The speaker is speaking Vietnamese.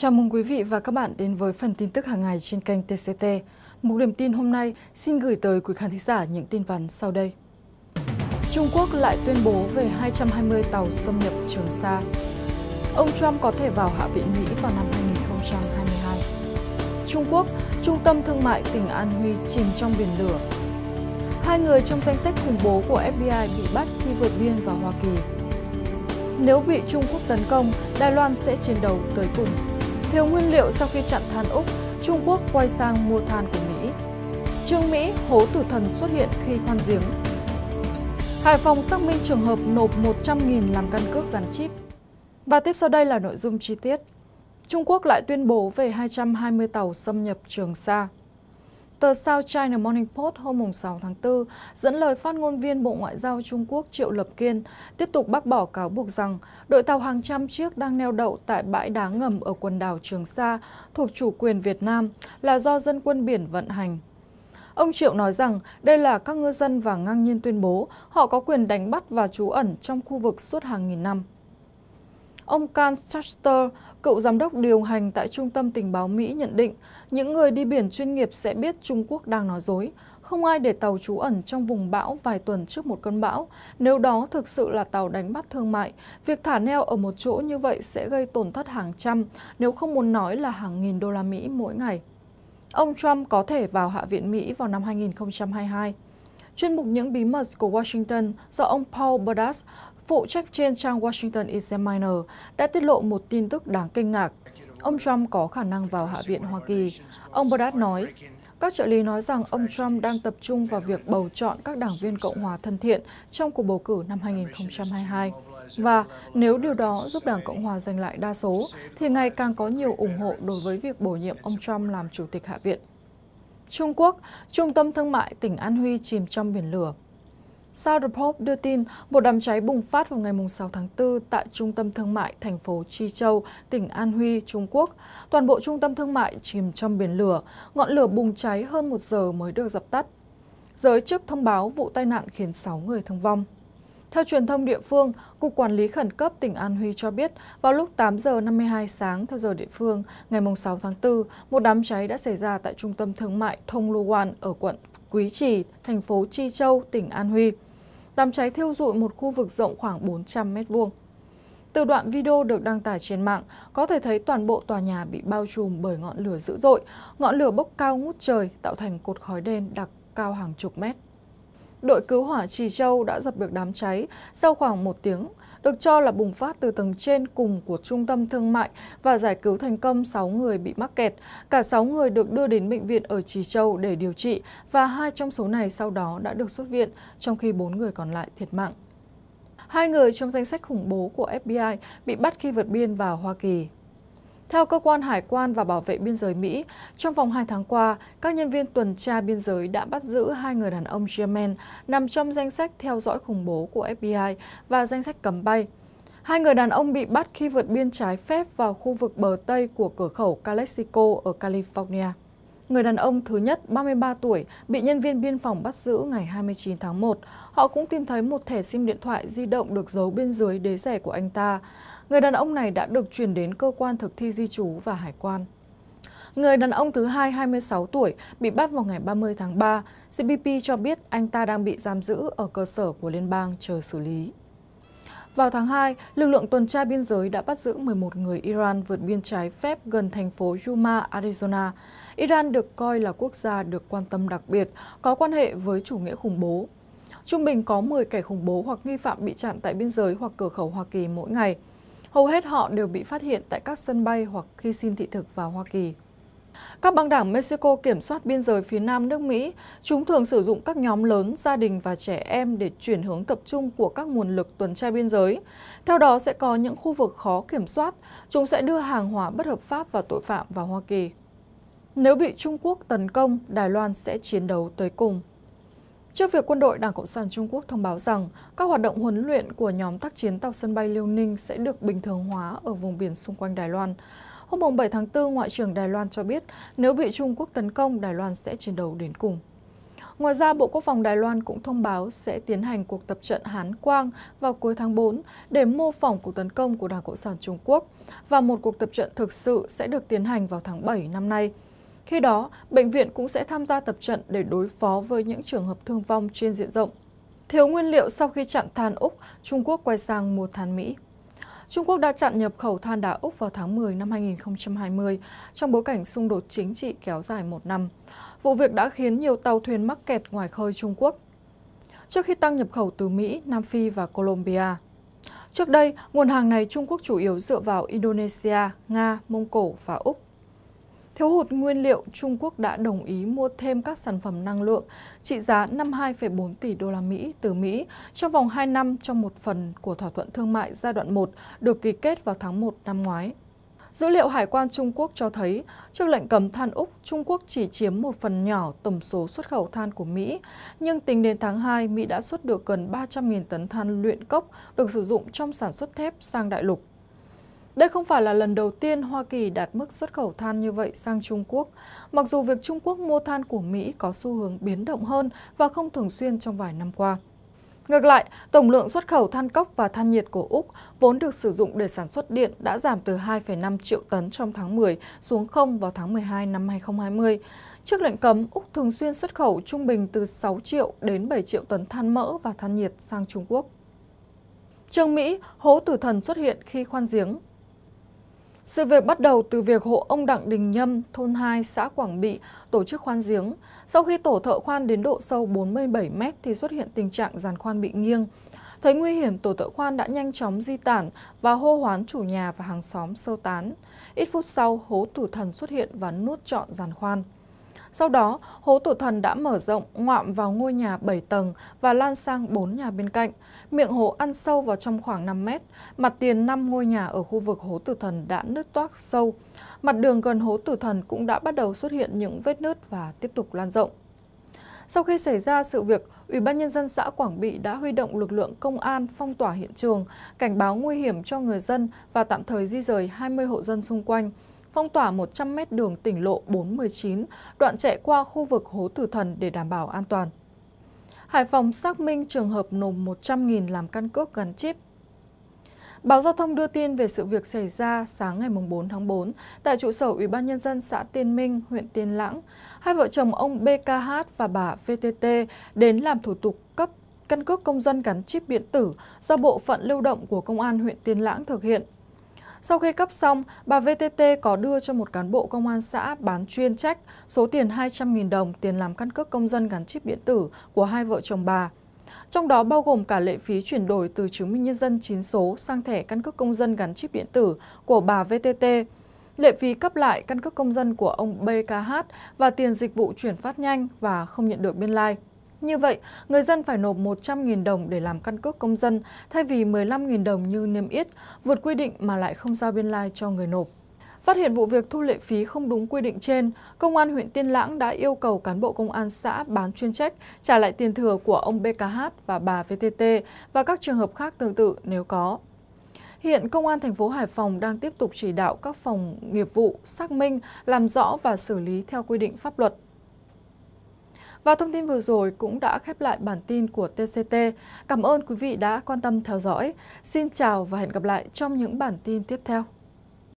Chào mừng quý vị và các bạn đến với phần tin tức hàng ngày trên kênh TCT. Mục điểm tin hôm nay xin gửi tới quý khán thính giả những tin vắn sau đây. Trung Quốc lại tuyên bố về 220 tàu xâm nhập Trường Sa. Ông Trump có thể vào Hạ viện Mỹ vào năm 2022. Trung Quốc, trung tâm thương mại tỉnh An Huy chìm trong biển lửa. Hai người trong danh sách khủng bố của FBI bị bắt khi vượt biên vào Hoa Kỳ. Nếu bị Trung Quốc tấn công, Đài Loan sẽ chiến đấu tới cùng. Thiếu nguyên liệu sau khi chặn than Úc, Trung Quốc quay sang mua than của Mỹ. Trương Mỹ, hố tử thần xuất hiện khi khoan giếng. Hải Phòng xác minh trường hợp nộp 100.000 làm căn cước gắn chip. Và tiếp sau đây là nội dung chi tiết. Trung Quốc lại tuyên bố về 220 tàu xâm nhập Trường Sa. Tờ South China Morning Post hôm 6 tháng 4 dẫn lời phát ngôn viên Bộ Ngoại giao Trung Quốc Triệu Lập Kiên tiếp tục bác bỏ cáo buộc rằng đội tàu hàng trăm chiếc đang neo đậu tại bãi đá ngầm ở quần đảo Trường Sa thuộc chủ quyền Việt Nam là do dân quân biển vận hành. Ông Triệu nói rằng đây là các ngư dân và ngang nhiên tuyên bố họ có quyền đánh bắt và trú ẩn trong khu vực suốt hàng nghìn năm. Ông Can Schuster, cựu giám đốc điều hành tại Trung tâm Tình báo Mỹ nhận định, những người đi biển chuyên nghiệp sẽ biết Trung Quốc đang nói dối. Không ai để tàu trú ẩn trong vùng bão vài tuần trước một cơn bão. Nếu đó thực sự là tàu đánh bắt thương mại, việc thả neo ở một chỗ như vậy sẽ gây tổn thất hàng trăm, nếu không muốn nói là hàng nghìn đô la Mỹ mỗi ngày. Ông Trump có thể vào Hạ viện Mỹ vào năm 2022. Chuyên mục Những bí mật của Washington do ông Paul Berdas, phụ trách trên trang Washington Examiner, đã tiết lộ một tin tức đáng kinh ngạc. Ông Trump có khả năng vào Hạ viện Hoa Kỳ. Ông Burdett nói, các trợ lý nói rằng ông Trump đang tập trung vào việc bầu chọn các đảng viên Cộng hòa thân thiện trong cuộc bầu cử năm 2022. Và nếu điều đó giúp Đảng Cộng hòa giành lại đa số, thì ngày càng có nhiều ủng hộ đối với việc bổ nhiệm ông Trump làm Chủ tịch Hạ viện. Trung Quốc, Trung tâm Thương mại tỉnh An Huy chìm trong biển lửa. South Report đưa tin một đám cháy bùng phát vào ngày 6 tháng 4 tại trung tâm thương mại thành phố Chi Châu, tỉnh An Huy, Trung Quốc. Toàn bộ trung tâm thương mại chìm trong biển lửa, ngọn lửa bùng cháy hơn một giờ mới được dập tắt. Giới chức thông báo vụ tai nạn khiến 6 người thương vong. Theo truyền thông địa phương, Cục Quản lý Khẩn cấp tỉnh An Huy cho biết, vào lúc 8 giờ 52 sáng theo giờ địa phương, ngày 6 tháng 4, một đám cháy đã xảy ra tại trung tâm thương mại Thông Luan ở quận Quý Trì, thành phố Chi Châu, tỉnh An Huy. Đám cháy thiêu rụi một khu vực rộng khoảng 400 mét vuông. Từ đoạn video được đăng tải trên mạng, có thể thấy toàn bộ tòa nhà bị bao trùm bởi ngọn lửa dữ dội, ngọn lửa bốc cao ngút trời tạo thành cột khói đen đặc cao hàng chục mét. Đội cứu hỏa Trì Châu đã dập được đám cháy sau khoảng một tiếng, được cho là bùng phát từ tầng trên cùng của trung tâm thương mại và giải cứu thành công 6 người bị mắc kẹt. Cả 6 người được đưa đến bệnh viện ở Trì Châu để điều trị và hai trong số này sau đó đã được xuất viện, trong khi 4 người còn lại thiệt mạng. Hai người trong danh sách khủng bố của FBI bị bắt khi vượt biên vào Hoa Kỳ theo cơ quan hải quan và bảo vệ biên giới Mỹ, trong vòng 2 tháng qua, các nhân viên tuần tra biên giới đã bắt giữ hai người đàn ông Yemen nằm trong danh sách theo dõi khủng bố của FBI và danh sách cấm bay. Hai người đàn ông bị bắt khi vượt biên trái phép vào khu vực bờ Tây của cửa khẩu Calexico ở California. Người đàn ông thứ nhất, 33 tuổi, bị nhân viên biên phòng bắt giữ ngày 29 tháng 1. Họ cũng tìm thấy một thẻ SIM điện thoại di động được giấu bên dưới đế rẻ của anh ta người đàn ông này đã được chuyển đến cơ quan thực thi di trú và hải quan. Người đàn ông thứ hai 26 tuổi bị bắt vào ngày 30 tháng 3. CBP cho biết anh ta đang bị giam giữ ở cơ sở của liên bang chờ xử lý. Vào tháng 2, lực lượng tuần tra biên giới đã bắt giữ 11 người Iran vượt biên trái phép gần thành phố Yuma, Arizona. Iran được coi là quốc gia được quan tâm đặc biệt, có quan hệ với chủ nghĩa khủng bố. Trung bình có 10 kẻ khủng bố hoặc nghi phạm bị chặn tại biên giới hoặc cửa khẩu Hoa Kỳ mỗi ngày. Hầu hết họ đều bị phát hiện tại các sân bay hoặc khi xin thị thực vào Hoa Kỳ. Các băng đảng Mexico kiểm soát biên giới phía nam nước Mỹ. Chúng thường sử dụng các nhóm lớn, gia đình và trẻ em để chuyển hướng tập trung của các nguồn lực tuần tra biên giới. Theo đó sẽ có những khu vực khó kiểm soát. Chúng sẽ đưa hàng hóa bất hợp pháp và tội phạm vào Hoa Kỳ. Nếu bị Trung Quốc tấn công, Đài Loan sẽ chiến đấu tới cùng. Trước việc quân đội Đảng Cộng sản Trung Quốc thông báo rằng các hoạt động huấn luyện của nhóm tác chiến tàu sân bay Liêu Ninh sẽ được bình thường hóa ở vùng biển xung quanh Đài Loan, hôm 7 tháng 4, Ngoại trưởng Đài Loan cho biết nếu bị Trung Quốc tấn công, Đài Loan sẽ chiến đấu đến cùng. Ngoài ra, Bộ Quốc phòng Đài Loan cũng thông báo sẽ tiến hành cuộc tập trận Hán Quang vào cuối tháng 4 để mô phỏng cuộc tấn công của Đảng Cộng sản Trung Quốc và một cuộc tập trận thực sự sẽ được tiến hành vào tháng 7 năm nay. Khi đó, bệnh viện cũng sẽ tham gia tập trận để đối phó với những trường hợp thương vong trên diện rộng. Thiếu nguyên liệu sau khi chặn than Úc, Trung Quốc quay sang mua than Mỹ. Trung Quốc đã chặn nhập khẩu than đá Úc vào tháng 10 năm 2020 trong bối cảnh xung đột chính trị kéo dài một năm. Vụ việc đã khiến nhiều tàu thuyền mắc kẹt ngoài khơi Trung Quốc trước khi tăng nhập khẩu từ Mỹ, Nam Phi và Colombia. Trước đây, nguồn hàng này Trung Quốc chủ yếu dựa vào Indonesia, Nga, Mông Cổ và Úc. Thiếu hụt nguyên liệu, Trung Quốc đã đồng ý mua thêm các sản phẩm năng lượng trị giá 52,4 tỷ đô la Mỹ từ Mỹ trong vòng 2 năm trong một phần của thỏa thuận thương mại giai đoạn 1 được ký kết vào tháng 1 năm ngoái. Dữ liệu hải quan Trung Quốc cho thấy, trước lệnh cấm than Úc, Trung Quốc chỉ chiếm một phần nhỏ tổng số xuất khẩu than của Mỹ. Nhưng tính đến tháng 2, Mỹ đã xuất được gần 300.000 tấn than luyện cốc được sử dụng trong sản xuất thép sang đại lục. Đây không phải là lần đầu tiên Hoa Kỳ đạt mức xuất khẩu than như vậy sang Trung Quốc. Mặc dù việc Trung Quốc mua than của Mỹ có xu hướng biến động hơn và không thường xuyên trong vài năm qua. Ngược lại, tổng lượng xuất khẩu than cốc và than nhiệt của Úc vốn được sử dụng để sản xuất điện đã giảm từ 2,5 triệu tấn trong tháng 10 xuống 0 vào tháng 12 năm 2020. Trước lệnh cấm, Úc thường xuyên xuất khẩu trung bình từ 6 triệu đến 7 triệu tấn than mỡ và than nhiệt sang Trung Quốc. Trường Mỹ, hố tử thần xuất hiện khi khoan giếng sự việc bắt đầu từ việc hộ ông Đặng Đình Nhâm, thôn 2, xã Quảng Bị, tổ chức khoan giếng. Sau khi tổ thợ khoan đến độ sâu 47 mét thì xuất hiện tình trạng giàn khoan bị nghiêng. Thấy nguy hiểm, tổ thợ khoan đã nhanh chóng di tản và hô hoán chủ nhà và hàng xóm sơ tán. Ít phút sau, hố tử thần xuất hiện và nuốt trọn giàn khoan. Sau đó, hố tử thần đã mở rộng ngoạm vào ngôi nhà 7 tầng và lan sang 4 nhà bên cạnh. Miệng hố ăn sâu vào trong khoảng 5 mét, mặt tiền 5 ngôi nhà ở khu vực hố tử thần đã nứt toác sâu. Mặt đường gần hố tử thần cũng đã bắt đầu xuất hiện những vết nứt và tiếp tục lan rộng. Sau khi xảy ra sự việc, Ủy ban nhân dân xã Quảng Bị đã huy động lực lượng công an phong tỏa hiện trường, cảnh báo nguy hiểm cho người dân và tạm thời di rời 20 hộ dân xung quanh phong tỏa 100 mét đường tỉnh lộ 49, đoạn chạy qua khu vực Hố Tử Thần để đảm bảo an toàn. Hải Phòng xác minh trường hợp nộp 100.000 làm căn cước gắn chip. Báo Giao thông đưa tin về sự việc xảy ra sáng ngày 4 tháng 4 tại trụ sở Ủy ban Nhân dân xã Tiên Minh, huyện Tiên Lãng. Hai vợ chồng ông BKH và bà VTT đến làm thủ tục cấp căn cước công dân gắn chip điện tử do Bộ phận Lưu động của Công an huyện Tiên Lãng thực hiện – sau khi cấp xong, bà VTT có đưa cho một cán bộ công an xã bán chuyên trách số tiền 200.000 đồng tiền làm căn cước công dân gắn chip điện tử của hai vợ chồng bà. Trong đó bao gồm cả lệ phí chuyển đổi từ chứng minh nhân dân 9 số sang thẻ căn cước công dân gắn chip điện tử của bà VTT, lệ phí cấp lại căn cước công dân của ông BKH và tiền dịch vụ chuyển phát nhanh và không nhận được biên lai. Like. Như vậy, người dân phải nộp 100.000 đồng để làm căn cước công dân thay vì 15.000 đồng như niêm yết, vượt quy định mà lại không giao biên lai cho người nộp. Phát hiện vụ việc thu lệ phí không đúng quy định trên, Công an huyện Tiên Lãng đã yêu cầu cán bộ công an xã bán chuyên trách trả lại tiền thừa của ông BKH và bà VTT và các trường hợp khác tương tự nếu có. Hiện Công an thành phố Hải Phòng đang tiếp tục chỉ đạo các phòng nghiệp vụ xác minh, làm rõ và xử lý theo quy định pháp luật. Và thông tin vừa rồi cũng đã khép lại bản tin của TCT. Cảm ơn quý vị đã quan tâm theo dõi. Xin chào và hẹn gặp lại trong những bản tin tiếp theo.